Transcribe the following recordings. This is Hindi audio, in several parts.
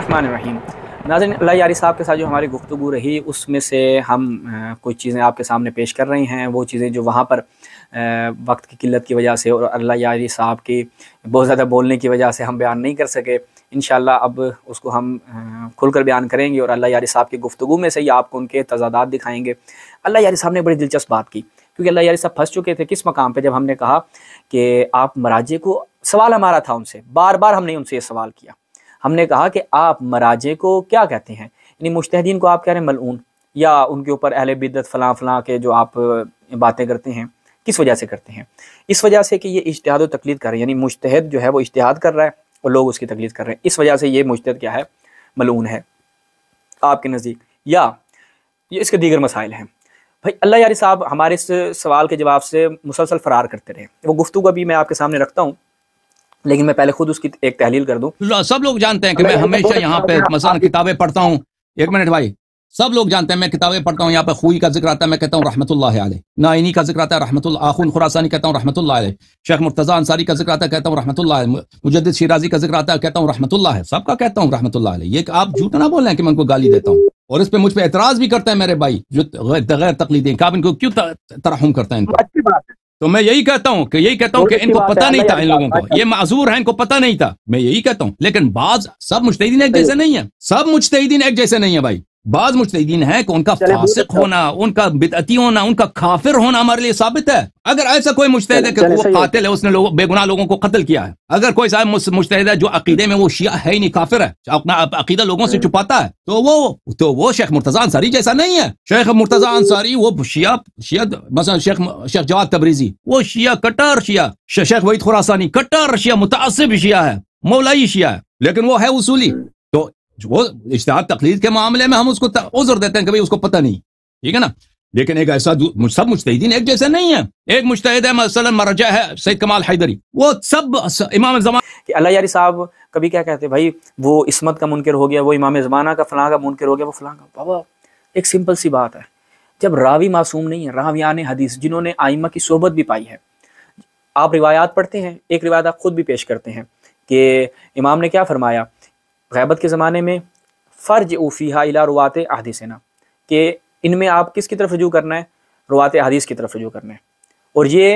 रहीम नाजन यारी साहब के साथ जो हमारी गुफ्तु रही उसमें से हम कुछ चीज़ें आपके सामने पेश कर रहे हैं वो चीज़ें जो वहाँ पर वक्त की किल्लत की वजह से और अल्लाह यारी साहब की बहुत ज़्यादा बोलने की वजह से हम बयान नहीं कर सके इन अब उसको हम खुलकर बयान करेंगे और अल्लाह यारी साहब की गुफ्तु में से ही आपको उनके तजादात दिखाएँगे अल्लाह यारी साहब ने बड़ी दिलचस्प बात की क्योंकि अल्लाह यारी साहब फंस चुके थे किस मकाम पर जब हमने कहा कि आप मराजे को सवाल हमारा था उनसे बार बार हमने उनसे ये सवाल किया हमने कहा कि आप मराजे को क्या कहते हैं यानी मुश्तहदीन को आप कह रहे हैं मलून या उनके ऊपर अहल बिदत फ़लाँ फ़लाँ के जो आप बातें करते हैं किस वजह से करते हैं इस वजह से कि ये इश्तहाद तकलीद कर रहे हैं यानी मुश्तहद जो है वो इश्तहाद कर रहा है और लोग उसकी तकलीद कर रहे हैं इस वजह से ये मुश्तद क्या है मलून है आपके नज़दीक या ये इसके दीगर मसाइल हैं भाई अल्लाह यारी साहब हमारे इस सवाल के जवाब से मुसलसल फ़रार करते रहे वो गुफ्तु का भी मैं आपके सामने रखता हूँ लेकिन मैं पहले खुद उसकी एक तहलील कर दूं सब लोग जानते हैं कि मैं हमेशा यहाँ पे मसान किताबें पढ़ता हूँ एक मिनट भाई सब लोग जानते हैं मैं किताबें पढ़ता हूँ यहाँ पे खुई का जिक्र आता है मैं कहता हूँ ना इन्हीं का जिक्र आता है रहमत आखून खुरासानी कहता हूँ आल शेख मुर्तजा अंसारी का जिक्र आता है कहता हूँ रहमतुल्ला मुजद शिराजी का जिक्र आता है कहता हूँ रहमत है सबका कहता हूँ आल ये आप झूठ ना बोल रहे हैं कि मैं उनको गाली देता हूँ और इस पर मुझ पर एतराज भी करता है मेरे भाई जो गैर तकलीदें आप इनको क्यों तरहम करते हैं अच्छी बात है तो मैं यही कहता हूँ कि यही कहता हूँ कि इनको पता नहीं था इन अच्छा, लोगों को अच्छा। ये माजूर है इनको पता नहीं था मैं यही कहता हूँ लेकिन बाज सब मुश्तिन एक जैसे नहीं है सब मुश्तिन एक जैसे नहीं है भाई बाज मुश्तिन है कि उनका फासिक होना उनका बिदती होना उनका काफिर होना हमारे लिए साबित है अगर ऐसा कोई मुश्तद है कि वो कातिल है उसने लोगों बेगुना लोगों को कत्ल किया है अगर कोई साहब मुश्तद है जो अकीदे में वो शिया है ही नहीं काफिर है अपना अकीदा लोगों से हम्म। छुपाता है तो वो तो वो शेख मुर्तजा अंसारी जैसा नहीं है शेख मुर्तजा अंसारी वो शिया शिया मसलन शेख शेख जवाद तबरीजी वो शिया कटर शिया शेख वही खुरासानी कटर शिया मुतासिब शिया है मौलाई शिया है लेकिन वो है उसूली वो इश्तहार तकलीद के मामले में हम उसको उजर देते हैं कि भाई उसको पता नहीं ठीक है ना लेकिन एक ऐसा सब मुश्तिन एक जैसे नहीं है एक मुश्तद है मरजा है सैद कमाल हैदरी वो सब इमाम जमान कि अल्लाह यारी साहब कभी क्या कहते भाई वो इसमत का मुनकर हो गया वो इमाम जमाना का फलां का मुनकर हो गया वो फलां का बाबा एक सिंपल सी बात है जब रावी मासूम नहीं है रावियान हदीस जिन्होंने आइमा की सोहबत भी पाई है आप रिवायात पढ़ते हैं एक रिवायत आप खुद भी पेश करते हैं कि इमाम ने क्या फरमाया गैबत के ज़माने में फ़र्ज उफ़ीहा इला रुवात अहदीसना कि इनमें आप किस की तरफ रजू करना है रुवात हदीस की तरफ रजू करना है और ये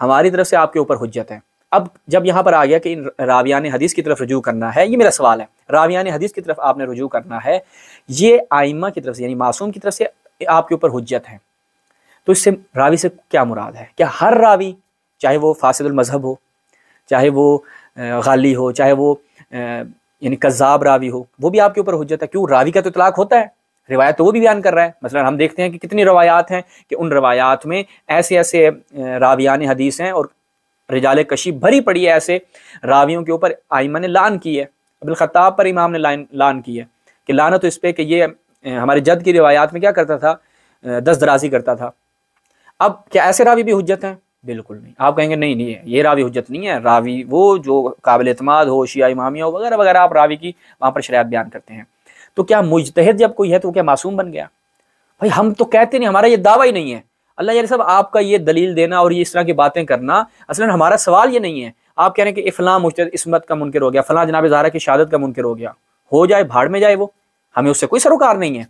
हमारी तरफ से आपके ऊपर हजत है अब जब यहाँ पर आ गया कि इन रावियान हदीस की तरफ रजू करना है ये मेरा सवाल है रावियान हदीस की तरफ आपने रजू करना है ये आइमा की तरफ से यानी मासूम की तरफ से आपके ऊपर हजत है तो इससे रावी से क्या मुराद है क्या हर रावी चाहे वो फासदुल मज़हब हो चाहे वो गाली हो चाहे वो यानी कज़ाब रावी हो वो भी आपके ऊपर जाता है क्यों रावी का तो इतलाक होता है रिवायत तो वो भी बयान कर रहा है मसलन हम देखते हैं कि कितनी रवायात हैं कि उन रवायात में ऐसे ऐसे रावियान हदीस हैं और रिजाल कशी भरी पड़ी है ऐसे रावियों के ऊपर आइमा ने लान की है अबुल ख़ताब पर इमाम ने लान लान की है कि लाना तो इस पर कि ये हमारे जद की रिवायात में क्या करता था दस दराजी करता था अब क्या ऐसे रावी भी हजत हैं बिल्कुल नहीं आप कहेंगे नहीं नहीं ये रावी हजत नहीं है रावी वो जो काबिल अतमाद हो शिया इमामिया हो वगैरह वगैरह आप रावी की वहाँ पर शराब बयान करते हैं तो क्या मुजतहद जब कोई है तो क्या मासूम बन गया भाई हम तो कहते नहीं हमारा ये दावा ही नहीं है अल्लाह यार साहब आपका ये दलील देना और ये इस तरह की बातें करना असल हमारा सवाल ये नहीं है आप कह रहे हैं कि इफलाम मुश्त इसमत का मुनकर हो गया फलां जनाब जारा की शहादत का मुनकर हो गया हो जाए भाड़ में जाए वो हमें उससे कोई सरोकार नहीं है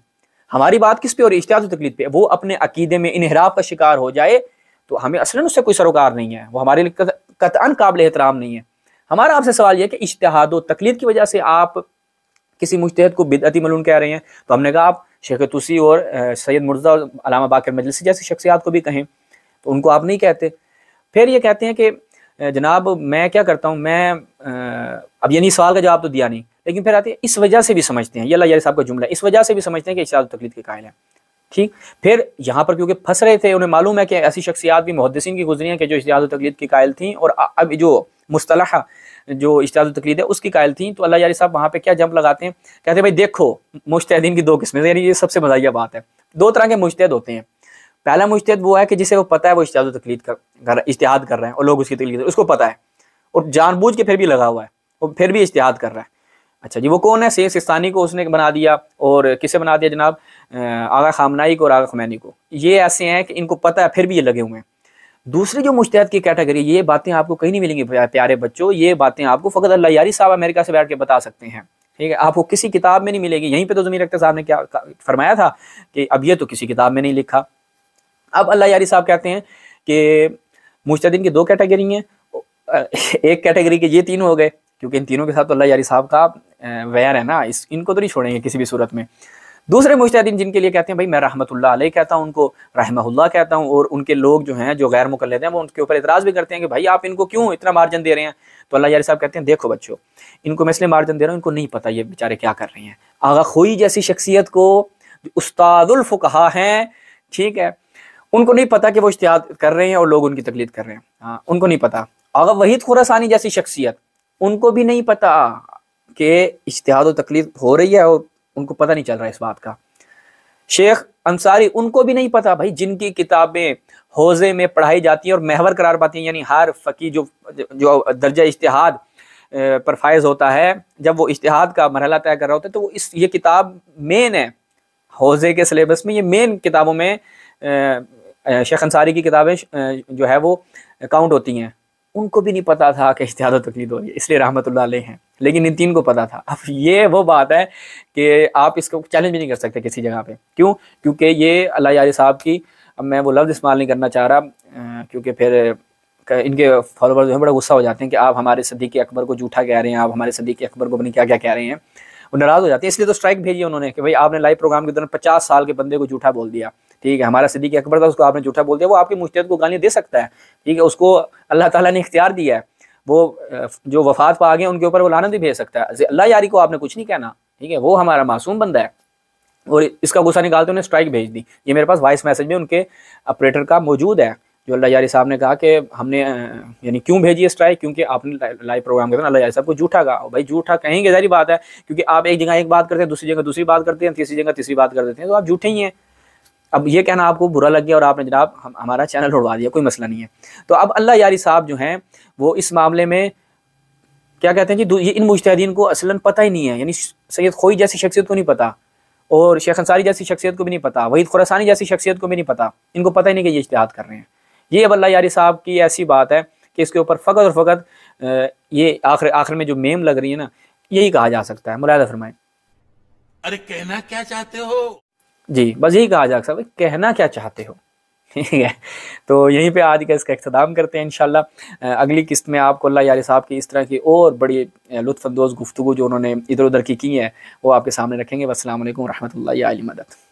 हमारी बात किस पे और इश्तिया तकलीफ पे वो अपने अकीदे में इनहराफ का शिकार हो जाए तो हमें असल उससे कोई सरोकार नहीं है वो हमारे लिए कतअन काबिल एहतराम नहीं है हमारा आपसे सवाल यह कि इश्तहाद तकलीद की वजह से आप किसी मुश्तहद को बिदअती मलून कह रहे हैं तो हमने कहा आप शेख तुसी और सैयद मुर्जा और अलामा बाकर मजलसी जैसी शख्सियात को भी कहें तो उनको आप नहीं कहते फिर ये कहते हैं कि जनाब मैं क्या करता हूँ मैं अब यानी सवाल का जवाब तो दिया नहीं लेकिन फिर आते हैं इस वजह से भी समझते हैं ये अल्लाह साहब का जुमला इस वजह से भी समझते हैं कि इश्तहाद तकलीद के कायल हैं ठीक फिर यहाँ पर क्योंकि फंस रहे थे उन्हें मालूम है कि ऐसी शख्सियात भी मुहदसिन की गुजरी हैं कि जो इश्तियाज तकलीद की कायल थी और अब जो मुस्तलह जो इश्तियाज तकलीद है उसकी कायल थी तो अल्लाह यारी साहब वहाँ पे क्या जंप लगाते हैं कहते हैं भाई देखो मुश्तदीन की दो किस्में यानी ये सबसे मजाया बात है दो तरह के मुश्तद होते हैं पहला मुश्तद वो है कि जिसे वो पता है वो इश्तियाज तकलीद कर इश्तिहाद कर रहे हैं और लोग उसकी तकलीद उसको पता है और जानबूझ के फिर भी लगा हुआ है और फिर भी इश्तिहाद कर रहा है अच्छा जी वो कौन है शेख सिस्तानी को उसने बना दिया और किसे बना दिया जनाब आगा खामनाई को और आगा खमैनी को ये ऐसे हैं कि इनको पता है फिर भी ये लगे हुए हैं दूसरी जो मुश्तैद की कैटेगरी ये बातें आपको कहीं नहीं मिलेंगी प्यारे बच्चों ये बातें आपको फ़कत अल्लाह यारी साहब अमेरिका से बैठ के बता सकते हैं ठीक है आपको किसी किताब में नहीं मिलेगी यहीं पर तो ज़मीन रखते साहब ने क्या फरमाया था कि अब ये तो किसी किताब में नहीं लिखा अब अल्लाह यारी साहब कहते हैं कि मुश्तिन की दो कैटेगरी हैं एक कैटेगरी के ये तीन हो गए क्योंकि इन तीनों के साथ तो अल्लाह यारी साहब का वैर है ना इस इनको तो नहीं छोड़ेंगे किसी भी सूरत में दूसरे मुश्तिन जिनके लिए कहते हैं भाई मैं रहमतुल्लाह अलैह कहता हूँ उनको रहमतुल्लाह कहता हूँ और उनके लोग जो हैं जो गैर मुकलद हैं वो उनके ऊपर इतराज़ भी करते हैं कि भाई आप इनको क्यों इतना मार्जन दे रहे हैं तो अल्लाह यार साहब कहते हैं देखो बच्चों इनको मैं इसलिए मार्जन दे रहा हूँ इनको नहीं पता ये बेचारे क्या कर रहे हैं आगा खोई जैसी शख्सियत को कहा हैं ठीक है उनको नहीं पता कि वो इश्तिहाद कर रहे हैं और लोग उनकी तकलीद कर रहे हैं हाँ उनको नहीं पता आगा वहीद खुरासानी जैसी शख्सियत उनको भी नहीं पता के इश्तहाद और तकलीफ हो रही है और उनको पता नहीं चल रहा इस बात का शेख अंसारी उनको भी नहीं पता भाई जिनकी किताबें हौजे में पढ़ाई जाती हैं और महवर करार पाती हैं यानी हर फ़की जो जो दर्जा इश्तहाद पर फायज होता है जब वो इश्तहाद का मरहला तय कर रहा होता है तो वो इस ये किताब मेन है हौजे के सिलेबस में ये मेन किताबों में शेख अंसारी की किताबें जो है वो काउंट होती हैं उनको भी नहीं पता था कि ज़्यादा तकलीद हो रही है इसलिए रहमत हैं लेकिन इन तीन को पता था अब ये वो बात है कि आप इसको चैलेंज भी नहीं कर सकते किसी जगह पे क्यों क्योंकि ये अल्लाह यार साहब की अब मैं वो लफ्ज़ इस्तेमाल नहीं करना चाह रहा क्योंकि फिर इनके फॉलोवर जो है बड़ा गुस्सा हो जाते हैं कि आप हमारे सदी के अकबर को जूठा कह रहे हैं आप हमारे सदी के अकबर को अपनी क्या क्या कह रहे हैं वो नाराज़ हो जाते हैं इसलिए तो स्ट्राइक भेजी उन्होंने कि भाई आपने लाइव प्रोग्राम के दौरान पचास साल के बंदे को जूठा बोल दिया ठीक है हमारा सिद्दीक अकबर था उसको आपने झूठा बोल दिया वो आपकी मुश्तद को गाली दे सकता है ठीक है उसको अल्लाह ताला ने इख्तियार दिया है वो जो वफात पा गए उनके ऊपर वो लानत भी भेज सकता है अल्लाह यारी को आपने कुछ नहीं कहना ठीक है वो हमारा मासूम बंदा है और इसका गुस्सा निकालते उन्हें स्ट्राइक भेज दी ये मेरे पास वॉइस मैसेज में उनके ऑपरेटर का मौजूद है जो अल्लाह यारी साहब ने कहा कि हमने यानी क्यों भेजी है स्ट्राइक क्योंकि आपने लाइव प्रोग्राम करते हैं अल्लाह यारी साहब को झूठा कहा भाई झूठा कहेंगे जारी बात है क्योंकि आप एक जगह एक बात करते हैं दूसरी जगह दूसरी बात करते हैं तीसरी जगह तीसरी बात कर देते हैं तो आप झूठे ही हैं अब ये कहना आपको बुरा लग गया और आपने जनाब हम, हमारा चैनल उड़वा दिया कोई मसला नहीं है तो अब अल्लाह यारी साहब जो हैं वो इस मामले में क्या कहते हैं जी ये इन मुश्तिन को असला पता ही नहीं है यानी सैयद खोई जैसी शख्सियत को नहीं पता और शेख अंसारी जैसी शख्सियत को भी नहीं पता वहीद खुरासानी जैसी शख्सियत को भी नहीं पता इनको पता ही नहीं कि ये इश्तहाद कर रहे हैं ये अब अल्लाह यारी साहब की ऐसी बात है कि इसके ऊपर फ़कत और फ़कत ये आखिर आखिर में जो मेम लग रही है ना यही कहा जा सकता है मुलायदा फरमाए अरे कहना क्या चाहते हो जी बस यही कहा जाग साहब कहना क्या चाहते हो ठीक है तो यहीं पे आज का इसका इख्ताम करते हैं इन अगली किस्त में आपको अल्लाह यार साहब की इस तरह की और बड़ी लुफानंदोज गुफ्तु जो उन्होंने इधर उधर की की है वो आपके सामने रखेंगे वरहमत वरहमल मदद